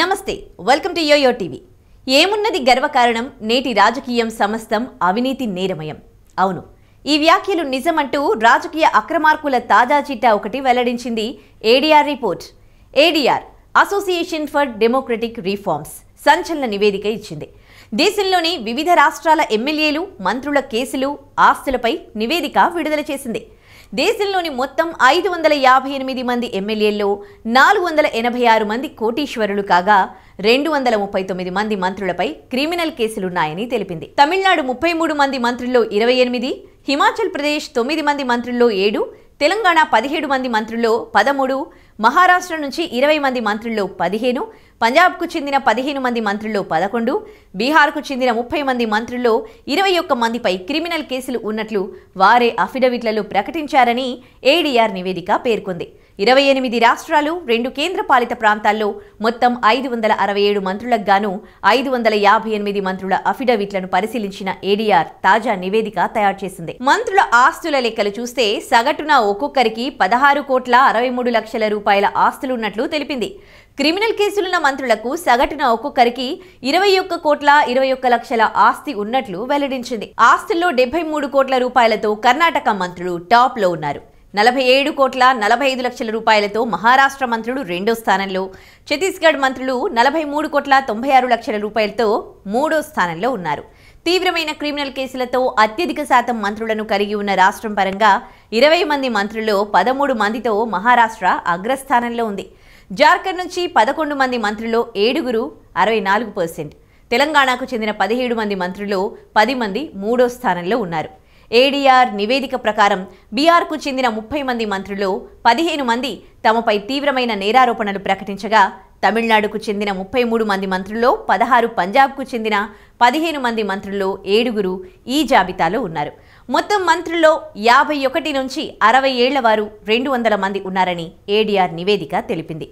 నమస్తే welcome to yo-yo TV ఏమున్నది గర్వకారణం నేటి రాజకీయం సమస్తం అవినీతి నేరమయం అవును ఈ వ్యాఖ్యలు నిజమంటూ రాజకీయ అక్రమార్కుల తాజా చిట్టా ఒకటి వెల్లడించింది ADR report ADR association for democratic reforms సంచలన నివేదిక ఇచ్చింది దేశంలోని వివిధ రాష్ట్రాల ఎమ్మెల్యేలు మంత్రుల కేసులు ఆస్తులపై నివేదిక విడుదల చేసింది దేశంలోని మొత్తం ఐదు వందల యాభై ఎనిమిది మంది ఎమ్మెల్యేల్లో నాలుగు వందల ఎనభై ఆరు మంది కోటీశ్వరులు కాగా రెండు వందల ముప్పై తొమ్మిది మంది మంత్రులపై క్రిమినల్ కేసులున్నాయని తెలిపింది తమిళనాడు ముప్పై మూడు మంది మంత్రుల్లో ఇరవై ఎనిమిది హిమాచల్ ప్రదేశ్ తొమ్మిది మంది మంత్రుల్లో ఏడు తెలంగాణ పదిహేడు మంది మంత్రుల్లో పదమూడు మహారాష్ట్ర నుంచి ఇరవై మంది మంత్రుల్లో పదిహేను పంజాబ్కు చెందిన పదిహేను మంది మంత్రుల్లో పదకొండు బీహార్కు చెందిన ముప్పై మంది మంత్రుల్లో ఇరవై ఒక్క మందిపై క్రిమినల్ కేసులు ఉన్నట్లు వారే అఫిడవిట్లలో ప్రకటించారని ఏడీఆర్ నివేదిక పేర్కొంది ఇరవై ఎనిమిది రాష్ట్రాలు రెండు కేంద్రపాలిత ప్రాంతాల్లో మొత్తం ఐదు వందల అరవై ఏడు మంత్రులకు గాను ఐదు వందల యాభై ఎనిమిది మంత్రుల అఫిడవిట్లను పరిశీలించిన ఏడీఆర్ తాజా నివేదిక తయారు చేసింది మంత్రుల ఆస్తుల లెక్కలు చూస్తే సగటున ఒక్కొక్కరికి పదహారు కోట్ల అరవై మూడు లక్షల రూపాయల ఆస్తులున్నట్లు తెలిపింది క్రిమినల్ కేసులున్న మంత్రులకు సగటున ఒక్కొక్కరికి ఇరవై ఒక్క కోట్ల ఇరవై ఒక్క లక్షల ఆస్తి ఉన్నట్లు వెల్లడించింది ఆస్తుల్లో డెబ్బై మూడు కోట్ల రూపాయలతో కర్ణాటక మంత్రులు టాప్లో ఉన్నారు నలభై ఏడు కోట్ల నలభై ఐదు లక్షల రూపాయలతో మహారాష్ట్ర మంత్రులు రెండో స్థానంలో ఛత్తీస్గఢ్ మంత్రులు నలభై మూడు కోట్ల తొంభై ఆరు లక్షల రూపాయలతో మూడో స్థానంలో ఉన్నారు తీవ్రమైన క్రిమినల్ కేసులతో అత్యధిక శాతం మంత్రులను కలిగి ఉన్న రాష్ట్రం పరంగా ఇరవై మంది మంత్రుల్లో పదమూడు మందితో మహారాష్ట్ర అగ్రస్థానంలో ఉంది జార్ఖండ్ నుంచి పదకొండు మంది మంత్రుల్లో ఏడుగురు అరవై నాలుగు పర్సెంట్ తెలంగాణకు చెందిన పదిహేడు మంది మంత్రుల్లో పది మంది మూడో స్థానంలో ఉన్నారు ఏడీఆర్ నివేదిక ప్రకారం బీఆర్కు చెందిన ముప్పై మంది మంత్రులు పదిహేను మంది తమపై తీవ్రమైన నేరారోపణలు ప్రకటించగా తమిళనాడుకు చెందిన ముప్పై మూడు మంది మంత్రుల్లో పదహారు పంజాబ్కు చెందిన పదిహేను మంది మంత్రుల్లో ఏడుగురు ఈ జాబితాలో ఉన్నారు మొత్తం మంత్రుల్లో యాభై ఒకటి నుంచి అరవై ఏళ్ల వారు రెండు వందల మంది ఉన్నారని ఏడీఆర్ నివేదిక తెలిపింది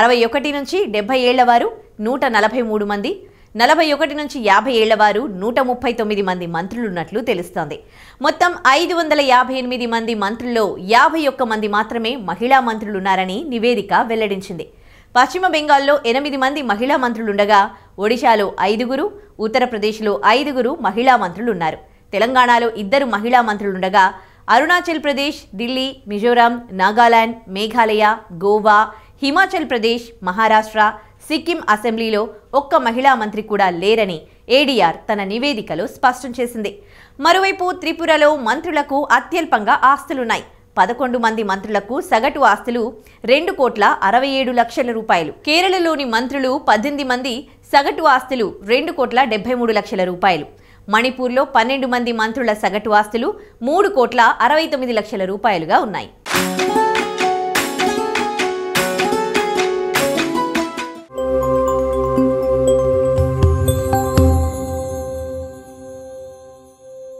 అరవై ఒకటి నుంచి డెబ్బై ఏళ్ల వారు నూట నలభై మూడు మంది నలభై ఒకటి నుంచి యాభై ఏళ్ల వారు నూట ముప్పై తొమ్మిది మంది మంత్రులున్నట్లు తెలుస్తోంది మొత్తం ఐదు వందల యాభై ఎనిమిది మంది మంత్రుల్లో యాభై ఒక్క మంది మాత్రమే మహిళా మంత్రులున్నారని నివేదిక వెల్లడించింది పశ్చిమ బెంగాల్లో ఎనిమిది మంది మహిళా మంత్రులుండగా ఒడిశాలో ఐదుగురు ఉత్తరప్రదేశ్లో ఐదుగురు మహిళా మంత్రులున్నారు తెలంగాణలో ఇద్దరు మహిళా మంత్రులుండగా అరుణాచల్ ప్రదేశ్ ఢిల్లీ మిజోరాం నాగాలాండ్ మేఘాలయ గోవా హిమాచల్ ప్రదేశ్ మహారాష్ట్ర సిక్కిం అసెంబ్లీలో ఒక్క మహిళా మంత్రి కూడా లేరని ఏడీఆర్ తన నివేదికలో స్పష్టం చేసింది మరోవైపు త్రిపురలో మంత్రులకు అత్యల్పంగా ఆస్తులున్నాయి పదకొండు మంది మంత్రులకు సగటు ఆస్తులు రెండు కోట్ల అరవై ఏడు లక్షల రూపాయలు కేరళలోని మంత్రులు పద్దెనిమిది మంది సగటు ఆస్తులు రెండు కోట్ల డెబ్బై మూడు లక్షల రూపాయలు మణిపూర్లో పన్నెండు మంది మంత్రుల సగటు ఆస్తులు మూడు కోట్ల అరవై తొమ్మిది లక్షల రూపాయలుగా ఉన్నాయి